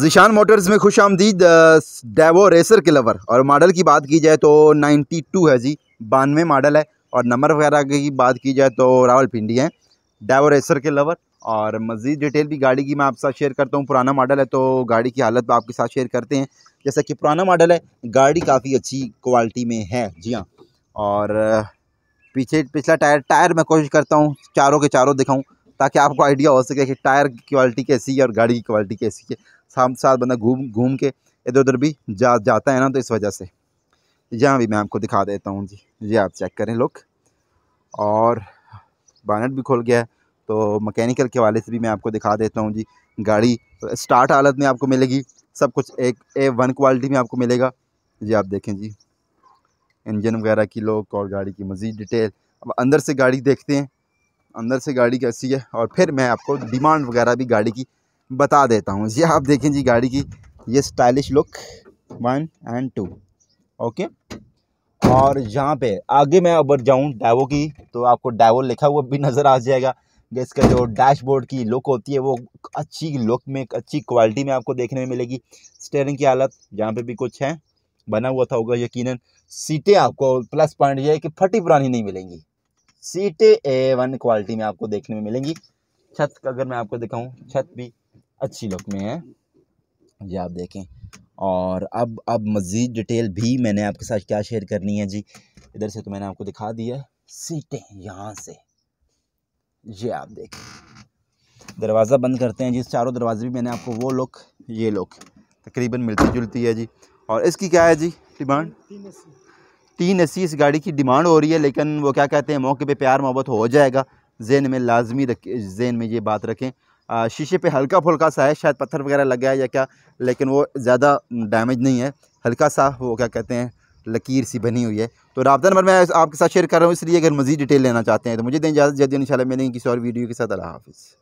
Zeeshan Motors में खुश आमदीद डेवो रेसर के लवर और मॉडल की बात की जाए तो 92 है जी बानवे मॉडल है और नंबर वगैरह की बात की जाए तो रावल पिंडी है डेवो रेसर के लवर और मज़ीद डिटेल भी गाड़ी की मैं आपके साथ शेयर करता हूँ पुराना मॉडल है तो गाड़ी की हालत भी आपके साथ शेयर करते हैं जैसा कि पुराना मॉडल है गाड़ी काफ़ी अच्छी क्वालिटी में है जी हाँ और पीछे पिछला टायर टायर मैं कोशिश करता हूँ चारों के चारों दिखाऊँ ताकि आपको आइडिया हो सके कि टायर की क्वालिटी कैसी है और गाड़ी की क्वालिटी कैसी है साथ साथ बंदा घूम घूम के इधर उधर भी जा जाता है ना तो इस वजह से यहाँ भी मैं आपको दिखा देता हूँ जी ये आप चेक करें लोग और बानट भी खोल गया है तो मकैनिकल के वाले से भी मैं आपको दिखा देता हूँ जी गाड़ी स्टार्ट हालत में आपको मिलेगी सब कुछ एक ए वन क्वालिटी में आपको मिलेगा जी आप देखें जी इंजन वगैरह की लोग और गाड़ी की मज़ीद डिटेल अब अंदर से गाड़ी देखते हैं अंदर से गाड़ी कैसी है और फिर मैं आपको डिमांड वगैरह भी गाड़ी की बता देता हूँ ये हाँ, आप देखें जी गाड़ी की ये stylish look one and two okay और यहाँ पे आगे मैं अगर जाऊँ डैवो की तो आपको डैवो लिखा हुआ भी नज़र आ जाएगा इसका जो डैशबोर्ड की लुक होती है वो अच्छी लुक में अच्छी क्वालिटी में आपको देखने में मिलेगी स्टेयरिंग की हालत यहाँ पे भी कुछ है बना हुआ था होगा यकीनन सीटें आपको प्लस पॉइंट ये है कि फटी पुरानी नहीं मिलेंगी सीटें ए वन क्वालिटी में आपको देखने में मिलेंगी छत अगर मैं आपको दिखाऊँ छत भी अच्छी लुक में है जी आप देखें और अब अब मज़ीद डिटेल भी मैंने आपके साथ क्या शेयर करनी है जी इधर से तो मैंने आपको दिखा दिया सीटें यहाँ से ये आप देखें दरवाज़ा बंद करते हैं जी चारों दरवाजे भी मैंने आपको वो लुक ये लुक तकरीबन मिलती जुलती है जी और इसकी क्या है जी डिमांड तीन अस्सी इस गाड़ी की डिमांड हो रही है लेकिन वो क्या कहते हैं मौके पे प्यार मोहब्बत हो जाएगा जेन में लाजमी रख जेन में ये बात रखें आ, शीशे पे हल्का फुल्का सा है शायद पत्थर वगैरह लग गया है या क्या लेकिन वो ज़्यादा डैमेज नहीं है हल्का सा वो क्या कहते हैं लकीर सी बनी हुई है तो रबा नंबर मैं आपके साथ शेयर कर रहा हूँ इसलिए अगर मज़ीद डिटेल लेना चाहते हैं तो मुझे दें इजाज़त जल्दी इन शाला मिलेंगे किसी और वीडियो के साथ अला हाफिज़